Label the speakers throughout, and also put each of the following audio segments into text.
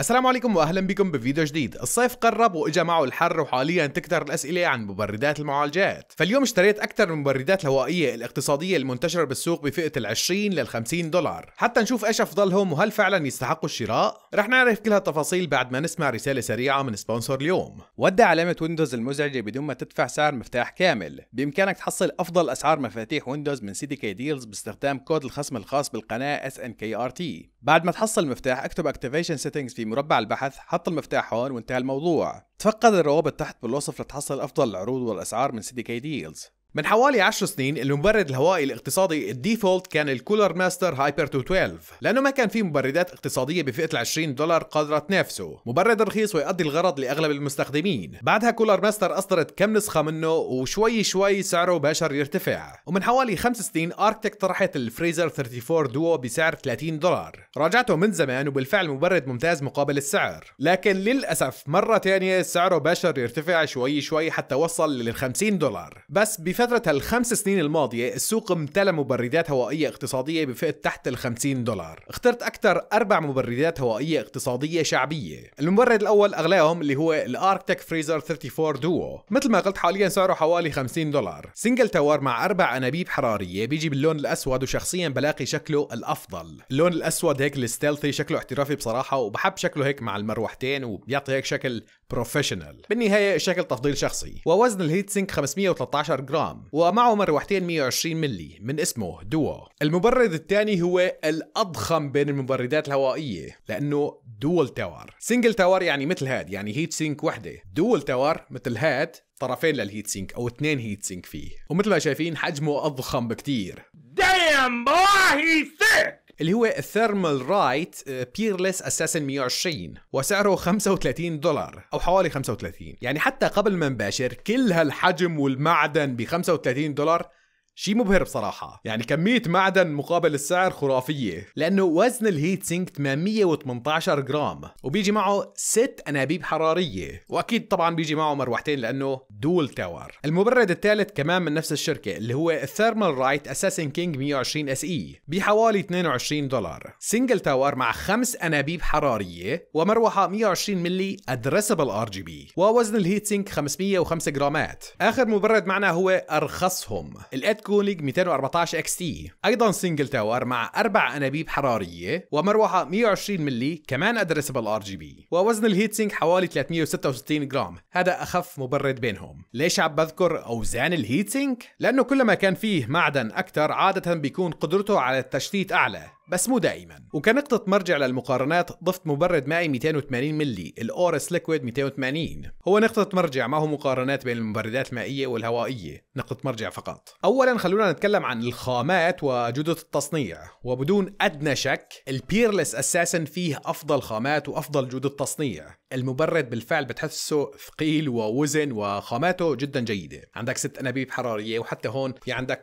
Speaker 1: السلام عليكم واهلا بكم بفيديو جديد، الصيف قرب واجا معه الحر وحاليا تكثر الاسئله عن مبردات المعالجات، فاليوم اشتريت اكثر من مبردات الهوائيه الاقتصاديه المنتشره بالسوق بفئه ال 20 لل 50 دولار، حتى نشوف ايش افضلهم وهل فعلا يستحقوا الشراء؟ رح نعرف كل هالتفاصيل بعد ما نسمع رساله سريعه من سبونسر اليوم. ودع علامه ويندوز المزعجه بدون ما تدفع سعر مفتاح كامل، بامكانك تحصل افضل اسعار مفاتيح ويندوز من سيدي كي ديلز باستخدام كود الخصم الخاص بالقناه اس ان كي ار تي، بعد ما تحصل مفتاح اكتب اكتيفيشن سيتنجز في مربع البحث حط المفتاح هون وانتهى الموضوع تفقد الروابط تحت بالوصف لتحصل افضل العروض والاسعار من سيدي كي ديلز من حوالي 10 سنين المبرد الهوائي الاقتصادي الديفولت كان الكولر ماستر هايبر 212 لانه ما كان في مبردات اقتصاديه بفئه ال 20 دولار قادره تنافسه مبرد رخيص ويؤدي الغرض لاغلب المستخدمين بعدها كولر ماستر اصدرت كم نسخه منه وشوي شوي سعره باشر يرتفع ومن حوالي 5 سنين اركتك طرحت الفريزر 34 دو بسعر 30 دولار راجعته من زمان وبالفعل مبرد ممتاز مقابل السعر لكن للاسف مره ثانيه سعره باشر يرتفع شوي شوي حتى وصل لل 50 دولار بس بف فترة الخمس سنين الماضية السوق امتلى مبردات هوائية اقتصادية بفئة تحت ال 50 دولار اخترت أكثر أربع مبردات هوائية اقتصادية شعبية المبرد الأول أغلاهم اللي هو الأركتيك فريزر 34 دوو مثل ما قلت حاليا سعره حوالي 50 دولار سنجل تاور مع أربع أنابيب حرارية بيجي باللون الأسود وشخصيا بلاقي شكله الأفضل اللون الأسود هيك الستيلثي شكله احترافي بصراحة وبحب شكله هيك مع المروحتين وبيعطي هيك شكل بروفيشنال بالنهاية شكل تفضيل شخصي ووزن الهيت سينك 513 جرام ومعه مروحتين 120 ملي من اسمه دوو المبرد الثاني هو الأضخم بين المبردات الهوائية لأنه دول تاور سنجل تاور يعني مثل هاد يعني هيت سينك وحدة دول تاور مثل هاد طرفين للهيت سينك او اثنين هيت سينك فيه ومثل ما شايفين حجمه اضخم بكتير Damn boy he's thick اللي هو ثيرمال رايت بيرلس اساسن 120 وسعره 35 دولار او حوالي 35 يعني حتى قبل ما نباشر كل هالحجم والمعدن ب 35 دولار شيء مبهر بصراحة يعني كمية معدن مقابل السعر خرافية لأنه وزن الهيت سينك 818 جرام وبيجي معه ست أنابيب حرارية وأكيد طبعا بيجي معه مروحتين لأنه دول تاور المبرد الثالث كمان من نفس الشركة اللي هو الثيرمال رايت أساسن كينج 120 اس اي بحوالي 22 دولار سنجل تاور مع خمس أنابيب حرارية ومروحة 120 ملي أدريسبل ار جي بي ووزن الهيت سينك 505 جرامات آخر مبرد معنا هو أرخصهم الات كانت كولينج 214 اكس تي ايضا سنجل تاور مع اربع انابيب حراريه ومروحه 120 ملي كمان ادريسبل ار جي بي ووزن الهيت سينك حوالي 366 جرام هذا اخف مبرد بينهم ليش عم بذكر اوزان الهيت سينك لانه كلما كان فيه معدن اكثر عاده بيكون قدرته على التشتيت اعلى بس مو دائما وكنقطة مرجع للمقارنات ضفت مبرد مائي 280 ملي الأورس ليكويد 280 هو نقطة مرجع ما هو مقارنات بين المبردات المائية والهوائية نقطة مرجع فقط أولا خلونا نتكلم عن الخامات وجودة التصنيع وبدون أدنى شك البيرلس أساسا فيه أفضل خامات وأفضل جودة تصنيع المبرد بالفعل بتحسه ثقيل ووزن وخاماته جدا جيده عندك ست انابيب حراريه وحتى هون في عندك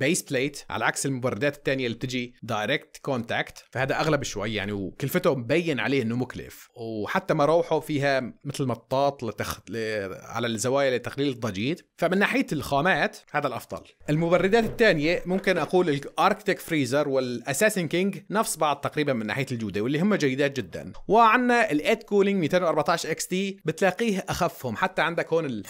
Speaker 1: بيس آه، بليت على عكس المبردات الثانيه اللي بتجي دايركت كونتاكت فهذا اغلب شوي يعني وكلفته مبين عليه انه مكلف وحتى مروحه فيها مثل مطاط لتخ... ل... على الزوايا لتقليل الضجيج فمن ناحيه الخامات هذا الافضل المبردات الثانيه ممكن اقول الاركتيك فريزر والاساسن كينج نفس بعض تقريبا من ناحيه الجوده واللي هم جيدات جدا وعندنا الايد كولينج جيمنج 214 اكس تي بتلاقيه اخفهم حتى عندك هون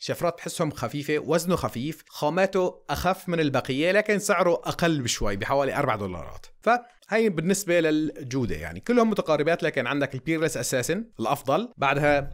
Speaker 1: الشفرات بحسهم خفيفه وزنه خفيف خاماته اخف من البقيه لكن سعره اقل بشوي بحوالي 4 دولارات ف هاي بالنسبة للجودة يعني كلهم متقاربات لكن عندك البيرلس اساسن الافضل بعدها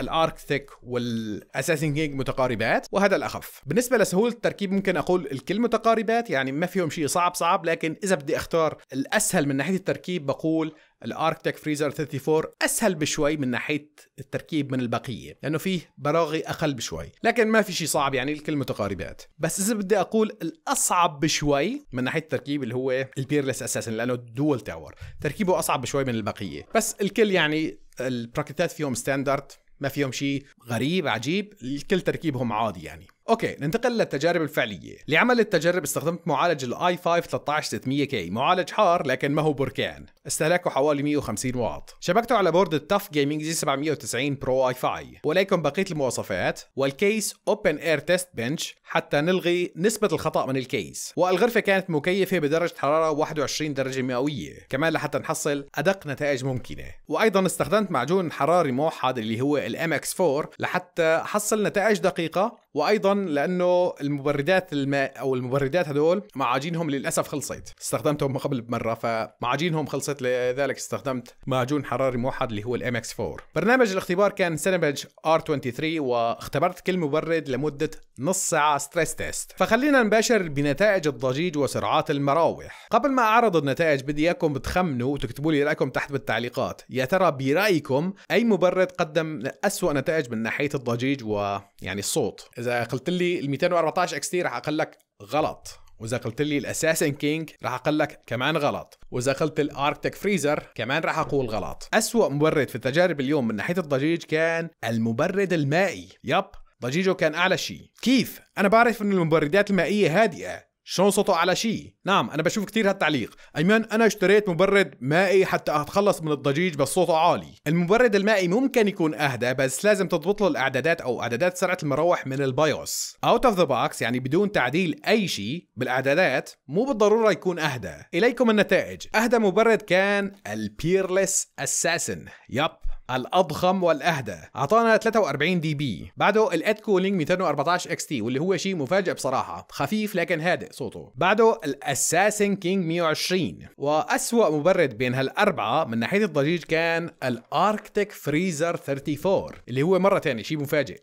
Speaker 1: الاركتيك والاساسن كينج متقاربات وهذا الاخف بالنسبه لسهوله التركيب ممكن اقول الكل متقاربات يعني ما فيهم شيء صعب صعب لكن اذا بدي اختار الاسهل من ناحيه التركيب بقول الاركتيك فريزر 34 اسهل بشوي من ناحيه التركيب من البقيه لانه فيه براغي اقل بشوي لكن ما في شيء صعب يعني الكل متقاربات بس اذا بدي اقول الاصعب بشوي من ناحيه التركيب اللي هو البيرلس اساسا لانه دول تاور تركيبه اصعب بشوي من البقيه بس الكل يعني البراكتات فيهم ستاندرد ما فيهم شيء غريب عجيب الكل تركيبهم عادي يعني اوكي ننتقل للتجارب الفعليه لعمل التجرب استخدمت معالج الاي 5 13600 كي معالج حار لكن ما هو بركان استهلاكه حوالي 150 واط شبكته على بورد التف جيمنج جي 790 برو اي 5 وليكم بقيه المواصفات والكيس اوبن اير تيست بنش حتى نلغي نسبه الخطا من الكيس والغرفه كانت مكيفه بدرجه حراره 21 درجه مئويه كمان لحتى نحصل ادق نتائج ممكنه وايضا استخدمت معجون حراري موحد اللي هو الام اكس 4 لحتى احصل نتائج دقيقه وايضا لانه المبردات الماء او المبردات هدول معاجينهم للاسف خلصت استخدمتهم قبل بمره فمعاجينهم خلصت لذلك استخدمت معجون حراري موحد اللي هو الام اكس 4 برنامج الاختبار كان سينبج ار 23 واختبرت كل مبرد لمده نص ساعه ستريس تيست فخلينا نباشر بنتائج الضجيج وسرعات المراوح قبل ما اعرض النتائج بدي اياكم تخمنوا وتكتبوا لي رايكم تحت بالتعليقات يا ترى برايكم اي مبرد قدم اسوأ نتائج من ناحيه الضجيج ويعني الصوت اذا قلت قلت لي ال 214 اكس تي راح اقول لك غلط واذا قلت لي الاساسن كينج راح اقول لك كمان غلط واذا قلت الاركتيك فريزر كمان راح اقول غلط اسوا مبرد في التجارب اليوم من ناحيه الضجيج كان المبرد المائي يب ضجيجه كان اعلى شيء كيف انا بعرف ان المبردات المائيه هادئه شلون صوته على شيء نعم انا بشوف كثير هالتعليق ايمن انا اشتريت مبرد مائي حتى اتخلص من الضجيج بس صوته عالي المبرد المائي ممكن يكون اهدى بس لازم تضبط له الاعدادات او اعدادات سرعه المروح من البايوس اوت اوف ذا بوكس يعني بدون تعديل اي شيء بالاعدادات مو بالضروره يكون اهدى اليكم النتائج اهدى مبرد كان البيرلس اساسن يب الاضخم والاهدى اعطانا 43 دي بي بعده الاد كولينج 214 اكس تي واللي هو شيء مفاجئ بصراحه خفيف لكن هادئ صوته بعده الاساسن كينج 120 واسوا مبرد بين هالاربعه من ناحيه الضجيج كان الاركتيك فريزر 34 اللي هو مره ثانيه شيء مفاجئ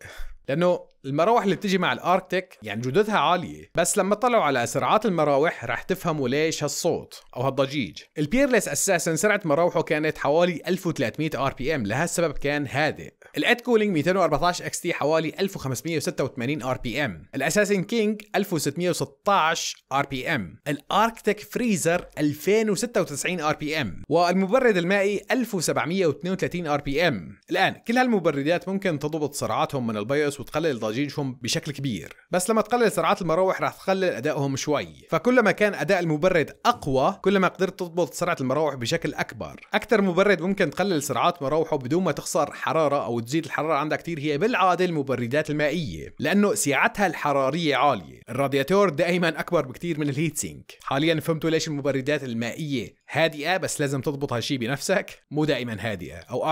Speaker 1: لانه المراوح اللي بتيجي مع الاركتيك يعني جودتها عاليه بس لما تطلعوا على سرعات المراوح رح تفهموا ليش هالصوت او هالضجيج البيرلس اساسا سرعه مراوحه كانت حوالي 1300 ار بي ام لهالسبب كان هادئ الاد كولينج 214 اكس تي حوالي 1586 ار بي ام الاساسن كينج 1616 ار بي ام الاركتيك فريزر 2096 ار بي ام والمبرد المائي 1732 ار بي ام الان كل هالمبردات ممكن تضبط سرعاتهم من البيوس وتقلل تراجيجهم بشكل كبير بس لما تقلل سرعات المراوح راح تقلل ادائهم شوي فكلما كان اداء المبرد اقوى كلما قدرت تضبط سرعه المراوح بشكل اكبر اكثر مبرد ممكن تقلل سرعات مراوحه بدون ما تخسر حراره او تزيد الحراره عندها كثير هي بالعاده المبردات المائيه لانه سعتها الحراريه عاليه الرادياتور دائما اكبر بكثير من الهيت سينك حاليا فهمتوا ليش المبردات المائيه هادئه بس لازم تضبط هالشي بنفسك مو دائما هادئه او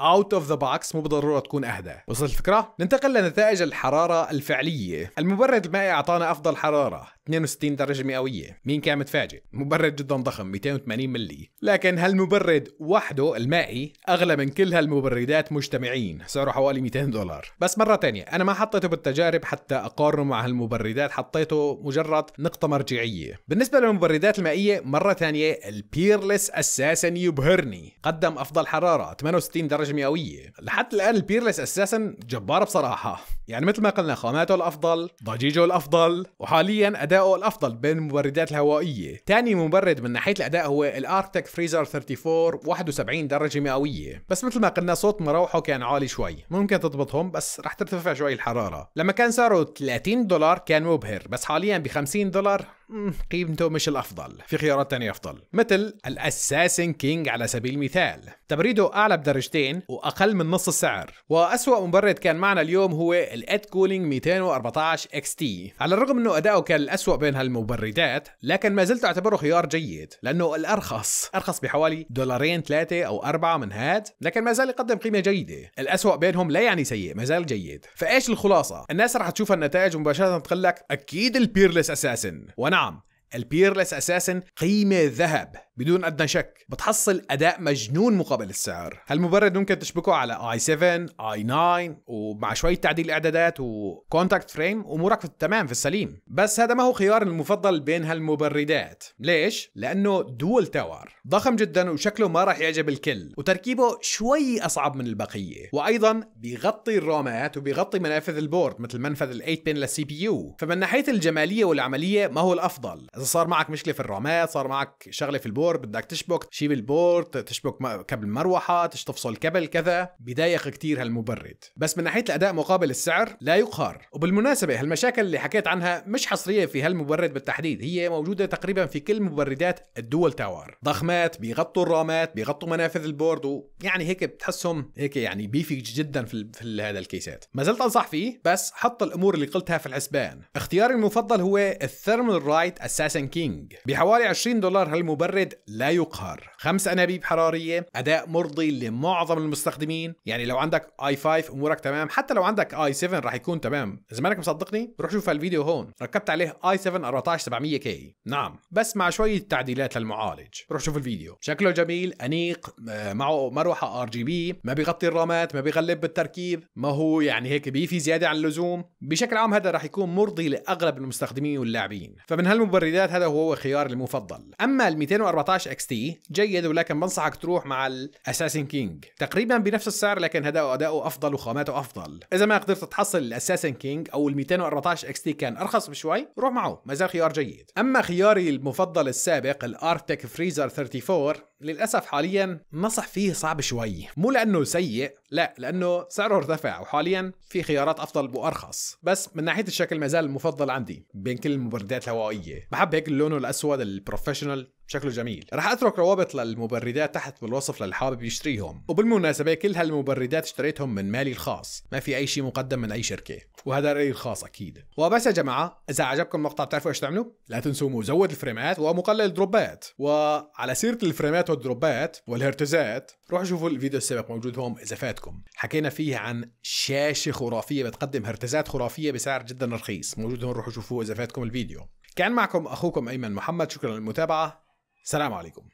Speaker 1: اوت اوف ذا بوكس مو بالضروره تكون اهدى وصلت الفكره ننتقل لنتائج الحراره الفعليه المبرد المائي اعطانا افضل حراره 62 درجة مئوية مين كان متفاجئ مبرد جدا ضخم 280 ملي لكن هالمبرد وحده المائي أغلى من كل هالمبردات مجتمعين سعره حوالي 200 دولار بس مرة تانية أنا ما حطيته بالتجارب حتى أقارنه مع هالمبردات حطيته مجرد نقطة مرجعية بالنسبة للمبردات المائية مرة تانية البيرلس أساسا يبهرني قدم أفضل حرارة 68 درجة مئوية لحد الآن البيرلس أساسا جبار بصراحة يعني مثل ما قلنا خاماته الأفضل ضجيجه الأفضل وحاليا أداء أدائه الأفضل بين المبردات الهوائية ثاني مبرد من ناحية الأداء هو الأركتيك فريزر 34 71 درجة مئوية بس مثل ما قلنا صوت مروحه كان عالي شوي ممكن تضبطهم بس رح ترتفع شوي الحرارة لما كان سعره 30 دولار كان مبهر بس حاليا ب 50 دولار قيمته مش الأفضل في خيارات تانية أفضل مثل الأساسن كينج على سبيل المثال تبريده أعلى بدرجتين وأقل من نص السعر وأسوأ مبرد كان معنا اليوم هو الأد كولينج 214 اكس تي على الرغم أنه أداؤه كان الأسوأ بين هالمبردات لكن ما زلت أعتبره خيار جيد لأنه الأرخص أرخص بحوالي دولارين ثلاثة أو أربعة من هاد لكن ما زال يقدم قيمة جيدة الأسوأ بينهم لا يعني سيء ما زال جيد فإيش الخلاصة الناس رح تشوف النتائج مباشرة تقول لك أكيد البيرلس أساسن وأنا Vietnam البيرلس اساسا قيمه ذهب بدون ادنى شك بتحصل اداء مجنون مقابل السعر هالمبرد ممكن تشبكه على اي 7 اي 9 ومع شويه تعديل اعدادات وكونتاكت فريم امورك تمام في السليم بس هذا ما هو خيار المفضل بين هالمبردات ليش لانه دول تاور ضخم جدا وشكله ما راح يعجب الكل وتركيبه شوي اصعب من البقيه وايضا بيغطي الرامات وبيغطي منافذ البورد مثل منفذ ال8 بين للسي بي يو فمن ناحيه الجماليه والعمليه ما هو الافضل اذا صار معك مشكله في الرامات صار معك شغله في البورد بدك تشبك تشيل البورد تشبك كابل مروحه تفصل كابل كذا بيضايق كثير هالمبرد بس من ناحيه الاداء مقابل السعر لا يقهر وبالمناسبه هالمشاكل اللي حكيت عنها مش حصريه في هالمبرد بالتحديد هي موجوده تقريبا في كل مبردات الدول تاور ضخمات بيغطوا الرامات بيغطوا منافذ البورد ويعني هيك بتحسهم هيك يعني بيفي جدا في, في هذا الكيسات ما زلت انصح فيه بس حط الامور اللي قلتها في الحسبان اختياري المفضل هو الثيرمال رايت اساس الاسن كينج بحوالي 20 دولار هالمبرد لا يقهر خمس انابيب حراريه اداء مرضي لمعظم المستخدمين يعني لو عندك اي 5 امورك تمام حتى لو عندك اي 7 راح يكون تمام اذا مانك مصدقني روح شوف هالفيديو هون ركبت عليه اي 7 14700 كي نعم بس مع شويه تعديلات للمعالج روح شوف الفيديو شكله جميل انيق آه، معه مروحه ار جي بي ما بيغطي الرامات ما بيغلب بالتركيب ما هو يعني هيك بيفي زياده عن اللزوم بشكل عام هذا راح يكون مرضي لاغلب المستخدمين واللاعبين فمن هالمبردات بالذات هذا هو خياري المفضل اما ال 214 اكس تي جيد ولكن بنصحك تروح مع الاساسن كينج تقريبا بنفس السعر لكن هذا اداؤه افضل وخاماته افضل اذا ما قدرت تحصل الاساسن كينج او ال 214 اكس تي كان ارخص بشوي روح معه ما زال خيار جيد اما خياري المفضل السابق الارتك فريزر 34 للاسف حاليا نصح فيه صعب شوي مو لانه سيء لا لانه سعره ارتفع وحاليا في خيارات افضل وارخص بس من ناحيه الشكل ما زال المفضل عندي بين كل المبردات الهوائيه بحب حابب هيك اللون الاسود البروفيشنال شكله جميل رح اترك روابط للمبردات تحت بالوصف للحابب يشتريهم وبالمناسبه كل هالمبردات اشتريتهم من مالي الخاص ما في اي شيء مقدم من اي شركه وهذا رايي الخاص اكيد وبس يا جماعه اذا عجبكم المقطع بتعرفوا ايش تعملوا لا تنسوا مزود الفريمات ومقلل الدروبات وعلى سيره الفريمات والدروبات والهرتزات روحوا شوفوا الفيديو السابق موجود هون اذا فاتكم حكينا فيه عن شاشه خرافيه بتقدم هرتزات خرافيه بسعر جدا رخيص موجود هون روحوا شوفوه اذا فاتكم الفيديو كان معكم أخوكم أيمن محمد شكرا للمتابعة سلام عليكم